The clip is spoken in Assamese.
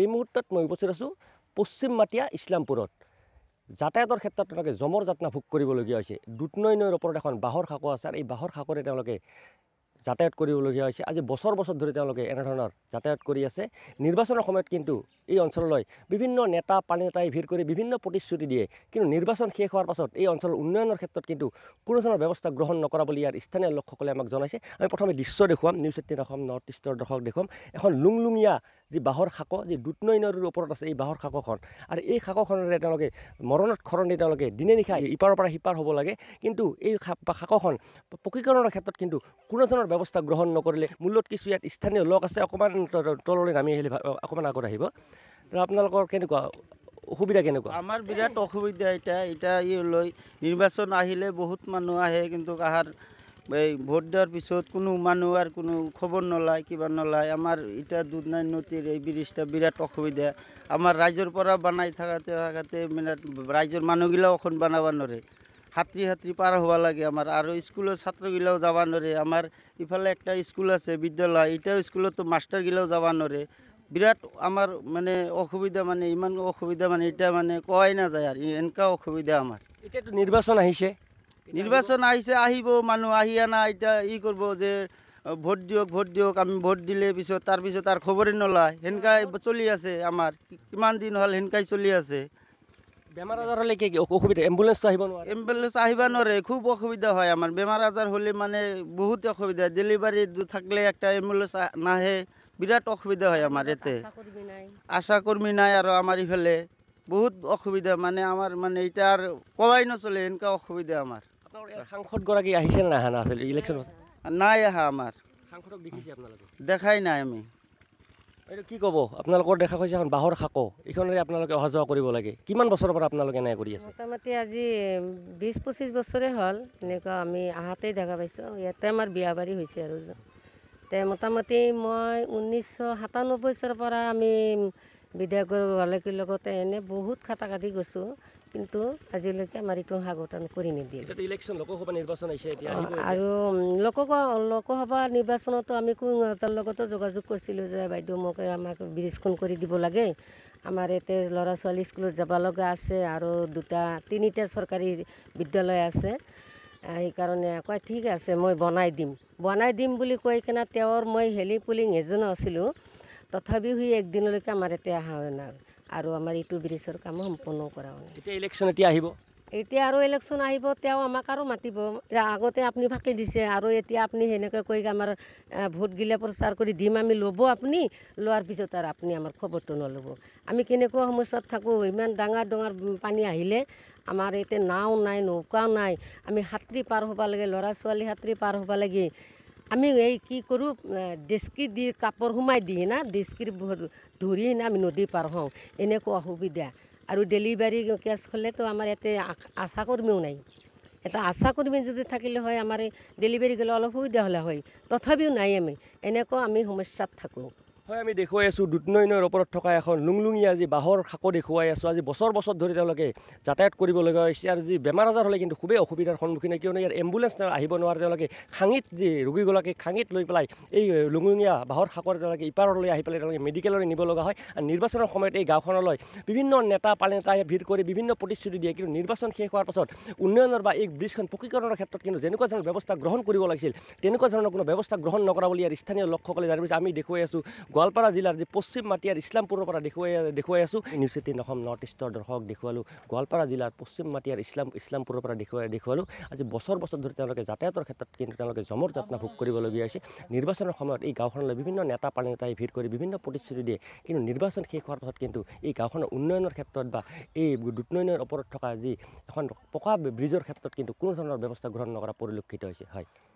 এই মুহূৰ্তত মই উপস্থিত আছোঁ পশ্চিম মাটিয়া ইছলামপুৰত যাতায়াতৰ ক্ষেত্ৰত তেওঁলোকে জমৰ যাত্ৰা ভোগ কৰিবলগীয়া হৈছে দুটনৈ নৈৰ ওপৰত এখন বাঁহৰ শাকো আছে আৰু এই বাঁহৰ খাকৰে তেওঁলোকে যাতায়াত কৰিবলগীয়া হৈছে আজি বছৰ বছৰ ধৰি তেওঁলোকে এনেধৰণৰ যাতায়াত কৰি আছে নিৰ্বাচনৰ সময়ত কিন্তু এই অঞ্চললৈ বিভিন্ন নেতা পানী নেতাই ভিৰ কৰি বিভিন্ন প্ৰতিশ্ৰুতি দিয়ে কিন্তু নিৰ্বাচন শেষ হোৱাৰ পাছত এই অঞ্চল উন্নয়নৰ ক্ষেত্ৰত কিন্তু কোনো ধৰণৰ ব্যৱস্থা গ্ৰহণ নকৰা বুলি ইয়াৰ স্থানীয় লোকসকলে আমাক জনাইছে আমি প্ৰথমে দৃশ্য দেখুৱাম নিউজ এইটিন দেখুৱাম নৰ্থ ইষ্টৰ দৰ্শক দেখুৱাম এখন লুংলুঙীয়া যি বাঁহৰ শাকো যি দুটনৈ নৈৰ ওপৰত আছে এই বাঁহৰ শাকখন আৰু এই শাকখনেৰে তেওঁলোকে মৰণত খৰণ দি তেওঁলোকে দিনে নিশা ইপাৰৰ পৰা সিপাৰ হ'ব লাগে কিন্তু এই শাকখন পকীকৰণৰ ক্ষেত্ৰত কিন্তু কোনো ধৰণৰ ব্যৱস্থা গ্ৰহণ নকৰিলে মূলত কিছু ইয়াত স্থানীয় লোক আছে অকণমান তললৈ নামি আহিলে অকণমান আগত আহিব আপোনালোকৰ কেনেকুৱা অসুবিধা কেনেকুৱা আমাৰ বিৰাট অসুবিধা এতিয়া এতিয়া ই লৈ নিৰ্বাচন আহিলে বহুত মানুহ আহে কিন্তু কাহাৰ এই ভোট দিয়াৰ পিছত কোনো মানুষ আৰ কোনো খবৰ নলায় কিবা নলায় আমাৰ এতিয়া দুধ নাই নদীৰ এই ব্ৰিজটা বিৰাট অসুবিধা আমাৰ ৰাইজৰ পৰা বনাই থাকাতে থাকাতে মানে ৰাইজৰ মানুহগিলাও এখন বনাব নৰে ছাত্ৰী ছাত্ৰী পাৰ হ'ব লাগে আমাৰ আৰু স্কুলৰ ছাত্ৰগিলাও যাব নৰে আমাৰ ইফালে এটা স্কুল আছে বিদ্যালয় এতিয়াও স্কুলতো মাষ্টাৰগিলাও যাব যাবা বিৰাট আমাৰ মানে অসুবিধা মানে ইমান অসুবিধা মানে এতিয়া মানে কোৱাই নাযায় আৰু এনেকুৱা অসুবিধা আমাৰ এতিয়াতো নিৰ্বাচন আহিছে নিৰ্বাচন আহিছে আহিব মানুহ আহি অনা এতিয়া ই কৰিব যে ভোট দিয়ক ভোট দিয়ক আমি ভোট দিলে পিছত তাৰপিছত আৰু আৰ খবৰই নলায় চলি আছে আমাৰ কিমান দিন হল সেনেকাই চলি আছে বেমাৰ আজাৰ হলে কি অসুবিধা এম্বুলেন্স আহিব নোৱাৰে এম্বুলেন্স আহিব নৰে খুব অসুবিধা হয় আমাৰ বেমাৰ আজাৰ হলে মানে বহুত অসুবিধা ডেলিভাৰি থাকিলে একটা এম্বুলেঞ্চ নাহে বিৰাট অসুবিধা হয় আমাৰ ইয়াতে আশা কৰ্মী নাই আৰু আমাৰ ইফালে বহুত অসুবিধা মানে আমাৰ মানে এতিয়া আৰু কবাই নচলে এনেকা অসুবিধা আমাৰ সাংসদগৰাকী আহিছে নাই অহা নাছিল ইলেকশ্যন নাই অহা আমাৰ সাংসদক দেখিছে আপোনালোকে দেখাই নাই আমি এইটো কি ক'ব আপোনালোকৰ দেখা কৈছে এখন বাঁহৰ শাকো এইখনেৰে আপোনালোকে অহা যোৱা কৰিব লাগে কিমান বছৰৰ পৰা আপোনালোকে এনেকৈ কৰি আছে মোটামুটি আজি বিছ পঁচিছ বছৰে হ'ল এনেকুৱা আমি আহাতেই দেখা পাইছোঁ ইয়াতে আমাৰ বিয়া বাৰী হৈছে আৰু তে মোটামুটি মই ঊনৈছশ সাতানব্বৈ চনৰ পৰা আমি বিধায়কৰ গালেকীৰ লগতে এনে বহুত খাটা কাটি গৈছোঁ কিন্তু আজিলৈকে আমাৰ এইটো সাগতন কৰি নিদিয়ে আৰু লোকসভা লোকসভা নিৰ্বাচনতো আমি কোনোতাৰ লগতো যোগাযোগ কৰিছিলোঁ যে বাইদেউ মোক আমাক ব্ৰিজখন কৰি দিব লাগে আমাৰ ইয়াতে ল'ৰা ছোৱালী স্কুলত যাব লগা আছে আৰু দুটা তিনিটা চৰকাৰী বিদ্যালয় আছে সেইকাৰণে কয় ঠিক আছে মই বনাই দিম বনাই দিম বুলি কৈ কিনে তেওঁৰ মই হেলি পুলিং এজনো আছিলোঁ তথাপিও সি একদিনলৈকে আমাৰ ইয়াতে অহা হয় নাই আৰু আমাৰ ইটো ব্ৰিজৰ কাম সম্পূৰ্ণ কৰা মানে ইলেকশ্যন এতিয়া আহিব এতিয়া আৰু ইলেকশ্যন আহিব তেওঁ আমাক আৰু মাতিব আগতে আপুনি ফাঁকি দিছে আৰু এতিয়া আপুনি সেনেকৈ কৈ আমাৰ ভোটগিলা প্ৰচাৰ কৰি দিম আমি ল'ব আপুনি লোৱাৰ পিছত আৰু আপুনি আমাৰ খবৰটো নল'ব আমি কেনেকুৱা সমস্যাত থাকোঁ ইমান ডাঙৰ ডাঙৰ পানী আহিলে আমাৰ এতিয়া নাও নাই নৌকাও নাই আমি সাঁতৰি পাৰ হ'ব লাগে ল'ৰা ছোৱালী সাঁতৰি পাৰ হ'ব লাগে আমি এই কি কৰোঁ ডেস্কি দি কাপোৰ সোমাই দি না ডেস্কিৰ ধৰি না আমি নদী পাৰ হওঁ এনেকুৱা অসুবিধা আৰু ডেলিভাৰী কেছ হ'লেতো আমাৰ ইয়াতে আশা কৰ্মীও নাই এটা আশা কৰ্মী যদি থাকিলে হয় আমাৰ ডেলিভাৰী গ'লে অলপ সুবিধা হ'লে হয় তথাপিও নাই আমি এনেকুৱা আমি সমস্যাত থাকোঁ হয় আমি দেখুৱাই আছোঁ দুটনৈ নৈৰ ওপৰত থকা এখন লুংলুঙীয়া যি বাঁহৰ শাকো দেখুৱাই আছোঁ আজি বছৰ বছৰ ধৰি তেওঁলোকে যাতায়াত কৰিবলগীয়া হৈছে আৰু যি বেমাৰ আজাৰ হ'লে কিন্তু খুবেই অসুবিধাৰ সন্মুখীন হয় কিয়নো ইয়াৰ এম্বুলেঞ্চ আহিব নোৱাৰে তেওঁলোকে খাঙিত যি ৰোগীগৰাকীক খাঙিত লৈ পেলাই এই লুঙুঙীয়া বাঁহৰ শাকৰ তেওঁলোকে ইপাৰলৈ আহি পেলাই তেওঁলোকে মেডিকেললৈ নিব লগা হয় আৰু নিৰ্বাচনৰ সময়ত এই গাঁওখনলৈ বিভিন্ন নেতা পানী নেতাই ভিৰ কৰি বিভিন্ন প্ৰতিশ্ৰুতি দিয়ে কিন্তু নিৰ্বাচন শেষ হোৱাৰ পাছত উন্নয়নৰ বা এই ব্ৰিজখন পকীকৰণৰ ক্ষেত্ৰত কিন্তু যেনেকুৱা ধৰণৰ ব্যৱস্থা গ্ৰহণ কৰিব লাগিছিল তেনেকুৱা ধৰণৰ কোনো ব্যৱস্থা গ্ৰহণ নকৰা বুলি ইয়াৰ স্থানীয় লোকসকলে জানিব আমি দেখুৱাই আছোঁ গোৱালপাৰা জিলাৰ যি পশ্চিম মাটিয়াৰ ইছলামপুৰৰ পৰা দেখুৱাই দেখুৱাই আছোঁ নিউজ এইটিন অসম নৰ্থ ইষ্টৰ দৰ্শক দেখুৱালোঁ গোৱালপাৰা জিলাৰ পশ্চিম মাটিয়াৰ ইছলাম ইছলামপুৰৰ পৰা দেখুৱাই দেখুৱালোঁ আজি বছৰ বছৰ ধৰি তেওঁলোকে যাতায়াতৰ ক্ষেত্ৰত কিন্তু তেওঁলোকে জমৰ যাত্ৰা ভোগ কৰিবলগীয়া হৈছে নিৰ্বাচনৰ সময়ত এই গাঁওখনলৈ বিভিন্ন নেতা পানী নেতাই ভিৰ কৰি বিভিন্ন প্ৰতিশ্ৰুতি দিয়ে কিন্তু নিৰ্বাচন শেষ হোৱাৰ পাছত কিন্তু এই গাঁওখনৰ উন্নয়নৰ ক্ষেত্ৰত বা এই উন্নয়নৰ ওপৰত থকা যি এখন পকা ব্ৰিজৰ ক্ষেত্ৰত কিন্তু কোনো ধৰণৰ ব্যৱস্থা গ্ৰহণ নকৰা পৰিলক্ষিত হৈছে হয়